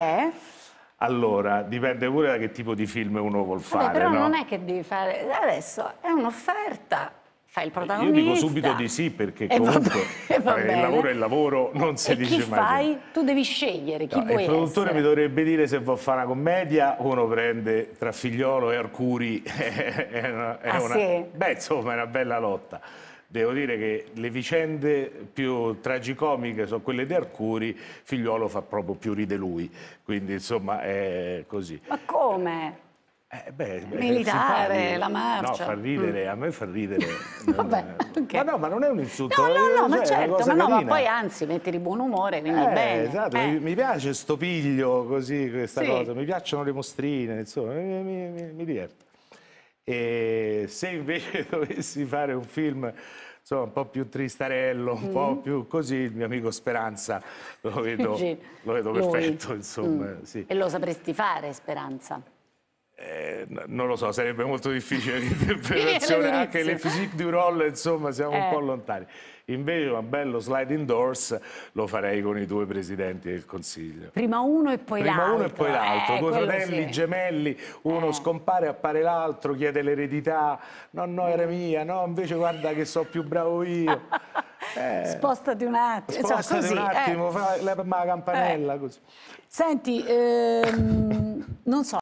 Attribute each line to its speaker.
Speaker 1: Eh? Allora, dipende pure da che tipo di film uno vuol fare. Vabbè, però no? non è che devi fare, adesso è un'offerta fai il protagonista. Io dico subito di sì perché e comunque vabbè, eh, il lavoro è il lavoro, non si e dice chi mai. fai? Che... Tu devi scegliere chi no, vuoi Il produttore essere. mi dovrebbe dire se vuoi fare una commedia uno prende tra Figliolo e Arcuri. è una, è ah, una... Sì? Beh, insomma, è una bella lotta. Devo dire che le vicende più tragicomiche sono quelle di Arcuri, Figliolo fa proprio più ride lui, quindi insomma è così. Ma come? Eh beh, eh, Militare, la marcia. No, fa mm. ridere, mm. a me fa ridere. Vabbè, eh, okay. Ma no, ma non è un insulto. No, no, no, eh, cioè, ma certo, ma, no, ma poi anzi metti di buon umore, quindi eh, bene. Esatto, eh. mi, mi piace sto piglio così, questa sì. cosa, mi piacciono le mostrine, insomma, mi, mi, mi, mi diverto. E se invece dovessi fare un film insomma, un po' più tristarello, un mm. po' più così, il mio amico Speranza lo vedo, lo vedo perfetto, insomma. Mm. Sì. E lo sapresti fare, Speranza? Eh, non lo so, sarebbe molto difficile l'interpretazione, anche le physique du roll, insomma, siamo eh. un po' lontani. Invece un bello sliding doors lo farei con i due presidenti del Consiglio. Prima uno e poi l'altro. Prima uno e poi l'altro, eh, due fratelli sì. gemelli, uno eh. scompare, appare l'altro, chiede l'eredità, no, no, era mm. mia, no, invece guarda che so più bravo io. Eh, spostati un attimo. Spostati cioè, così, un eh. attimo, eh. fa la, la campanella eh. così. Senti, ehm, non so.